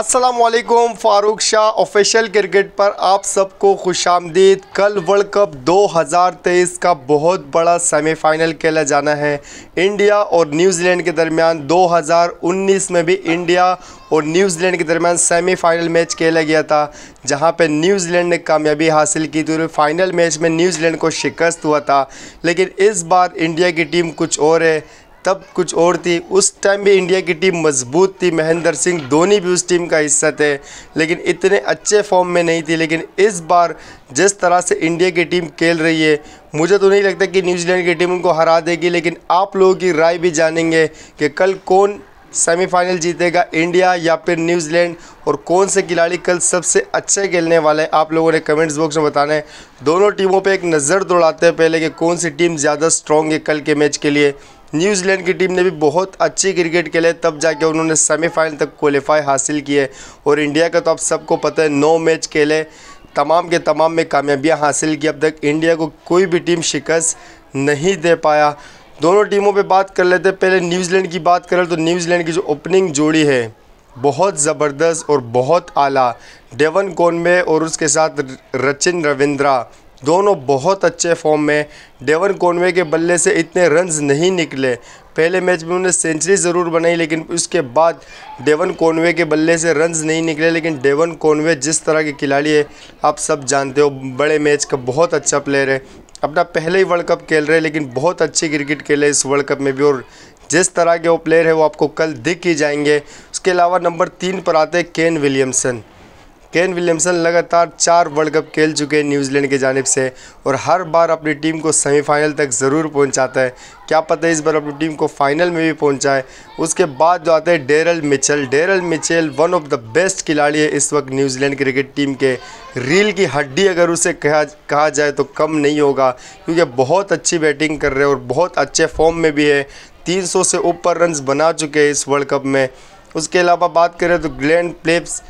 असलकुम Farooq Shah official cricket पर आप सबको खुश आमदीद कल वर्ल्ड कप 2023 का बहुत बड़ा सेमीफाइनल खेला जाना है इंडिया और न्यूजीलैंड के दरमियान 2019 में भी इंडिया और न्यूजीलैंड के दरमियान सेमीफाइनल मैच खेला गया था जहां पर न्यूजीलैंड ने कामयाबी हासिल की थी फाइनल मैच में न्यूजीलैंड को शिकस्त हुआ था लेकिन इस बार इंडिया की टीम कुछ और है तब कुछ और थी उस टाइम भी इंडिया की टीम मजबूत थी महेंद्र सिंह धोनी भी उस टीम का हिस्सा थे लेकिन इतने अच्छे फॉर्म में नहीं थी लेकिन इस बार जिस तरह से इंडिया की टीम खेल रही है मुझे तो नहीं लगता कि न्यूजीलैंड की टीम उनको हरा देगी लेकिन आप लोगों की राय भी जानेंगे कि कल कौन सेमीफाइनल जीतेगा इंडिया या फिर न्यूजीलैंड और कौन से खिलाड़ी कल सबसे अच्छे खेलने वाले हैं आप लोगों ने कमेंट्स बॉक्स में बताना है दोनों टीमों पे एक नज़र दौड़ाते हैं पहले कि कौन सी टीम ज़्यादा स्ट्रॉन्ग है कल के मैच के लिए न्यूजीलैंड की टीम ने भी बहुत अच्छी क्रिकेट खेले तब जाके उन्होंने सेमीफाइनल तक क्वालिफाई हासिल किए और इंडिया का तो आप सबको पता है नौ मैच खेले तमाम के तमाम में कामयाबियां हासिल की अब तक इंडिया को कोई भी टीम शिकस्त नहीं दे पाया दोनों टीमों पे बात कर लेते पहले न्यूजीलैंड की बात करें तो न्यूजीलैंड की जो ओपनिंग जोड़ी है बहुत ज़बरदस्त और बहुत आला डेवन कोन और उसके साथ रचिन रविंद्रा दोनों बहुत अच्छे फॉर्म में डेवन कॉनवे के बल्ले से इतने रन्स नहीं निकले पहले मैच में उन्हें सेंचुरी ज़रूर बनाई लेकिन उसके बाद डेवन कॉनवे के बल्ले से रन्स नहीं निकले लेकिन डेवन कॉनवे जिस तरह के खिलाड़ी है आप सब जानते हो बड़े मैच का बहुत अच्छा प्लेयर है अपना पहले ही वर्ल्ड कप खेल रहे हैं लेकिन बहुत अच्छी क्रिकेट खेले इस वर्ल्ड कप में भी और जिस तरह के वो प्लेयर है वो आपको कल दिख ही जाएंगे उसके अलावा नंबर तीन पर आते हैं केन विलियमसन केन विलियमसन लगातार चार वर्ल्ड कप खेल चुके हैं न्यूजीलैंड की जानब से और हर बार अपनी टीम को सेमीफाइनल तक ज़रूर पहुंचाता है क्या पता है इस बार अपनी टीम को फाइनल में भी पहुंचाए उसके बाद जो आते हैं Daryl Mitchell Daryl Mitchell one of the best खिलाड़ी है इस वक्त न्यूजीलैंड क्रिकेट टीम के रील की हड्डी अगर उसे कहा कहा जाए तो कम नहीं होगा क्योंकि बहुत अच्छी बैटिंग कर रहे हैं और बहुत अच्छे फॉर्म में भी है तीन से ऊपर रन बना चुके हैं इस वर्ल्ड कप में उसके अलावा बात करें तो ग्लैंड प्लेप्स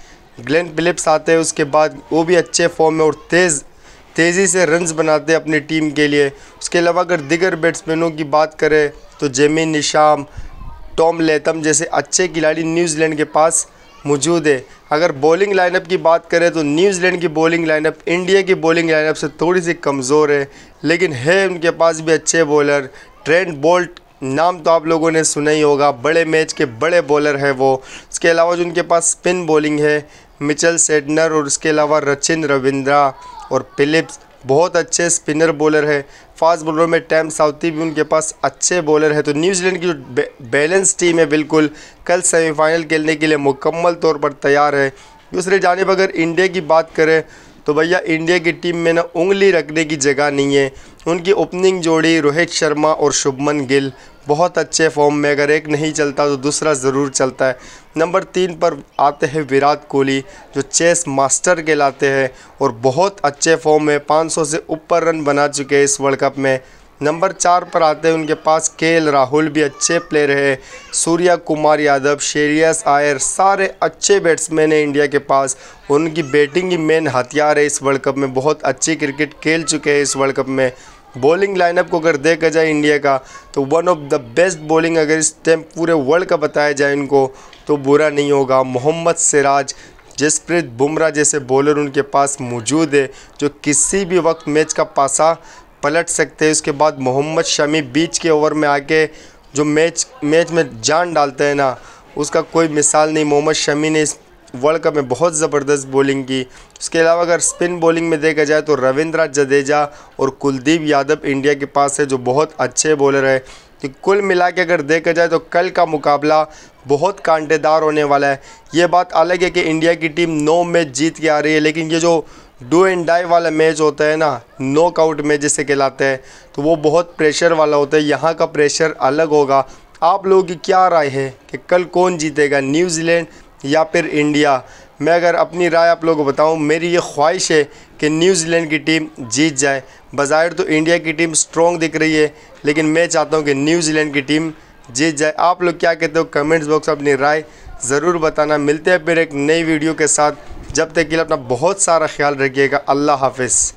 ग्लेन फिलिप्स आते हैं उसके बाद वो भी अच्छे फॉर्म में और तेज़ तेज़ी से रन्स बनाते हैं अपनी टीम के लिए उसके अलावा अगर दिगर बैट्समैनों की बात करें तो जेमी निशाम टॉम लेतम जैसे अच्छे खिलाड़ी न्यूजीलैंड के पास मौजूद है अगर बॉलिंग लाइनअप की बात करें तो न्यूजीलैंड की बॉलिंग लाइनअप इंडिया की बॉलिंग लाइनअप से थोड़ी सी कमज़ोर है लेकिन है उनके पास भी अच्छे बॉलर ट्रेंट बोल्ट नाम तो आप लोगों ने सुना ही होगा बड़े मैच के बड़े बॉलर हैं वो उसके अलावा जो उनके पास स्पिन बॉलिंग है मिचल सेडनर और उसके अलावा रचिन रविंद्रा और फिलिप्स बहुत अच्छे स्पिनर बॉलर है फास्ट बॉलरों में टैम साउथी भी उनके पास अच्छे बॉलर है तो न्यूजीलैंड की जो बैलेंस टीम है बिल्कुल कल सेमीफाइनल खेलने के लिए मुकम्मल तौर पर तैयार है दूसरे जानब अगर इंडिया की बात करें तो भैया इंडिया की टीम में ना उंगली रखने की जगह नहीं है उनकी ओपनिंग जोड़ी रोहित शर्मा और शुभमन गिल बहुत अच्छे फॉर्म में अगर एक नहीं चलता तो दूसरा ज़रूर चलता है नंबर तीन पर आते हैं विराट कोहली जो चेस मास्टर कहलाते हैं और बहुत अच्छे फॉर्म में 500 से ऊपर रन बना चुके हैं इस वर्ल्ड कप में नंबर चार पर आते हैं उनके पास के राहुल भी अच्छे प्लेयर है सूर्या कुमार यादव शेरियस आयर सारे अच्छे बैट्समैन हैं इंडिया के पास उनकी बैटिंग ही मेन हथियार है इस वर्ल्ड कप में बहुत अच्छी क्रिकेट खेल चुके हैं इस वर्ल्ड कप में बॉलिंग लाइनअप को अगर देखा जाए इंडिया का तो one of the best bowling अगर इस टाइम पूरे वर्ल्ड का बताया जाए इनको तो बुरा नहीं होगा मोहम्मद सिराज जसप्रीत बुमराह जैसे बॉलर उनके पास मौजूद है जो किसी भी वक्त मैच का पासा पलट सकते हैं उसके बाद मोहम्मद शमी बीच के ओवर में आके जो मैच मैच में जान डालते हैं ना उसका कोई मिसाल नहीं मोहम्मद शमी ने इस वर्ल्ड कप में बहुत ज़बरदस्त बॉलिंग की उसके अलावा अगर स्पिन बॉलिंग में देखा जाए तो रविंद्र जडेजा और कुलदीप यादव इंडिया के पास है जो बहुत अच्छे बॉलर है तो कुल मिला के अगर देखा जाए तो कल का मुकाबला बहुत कांटेदार होने वाला है ये बात अलग है कि इंडिया की टीम नौ मैच जीत के आ रही है लेकिन ये जो डू एंड डाई वाला मैच होता है ना नॉकआउट मैच जिसे कहलाते हैं तो वो बहुत प्रेशर वाला होता है यहाँ का प्रेशर अलग होगा आप लोगों की क्या राय है कि कल कौन जीतेगा न्यूजीलैंड या फिर इंडिया मैं अगर अपनी राय आप लोगों को बताऊं मेरी ये ख्वाहिश है कि न्यूजीलैंड की टीम जीत जाए बाज़ाहिर तो इंडिया की टीम स्ट्रॉन्ग दिख रही है लेकिन मैं चाहता हूं कि न्यूजीलैंड की टीम जीत जाए आप लोग क्या कहते हो कमेंट्स बॉक्स में अपनी राय ज़रूर बताना मिलते हैं फिर एक नई वीडियो के साथ जब तक के लिए अपना बहुत सारा ख्याल रखिएगा अल्लाह हाफिज़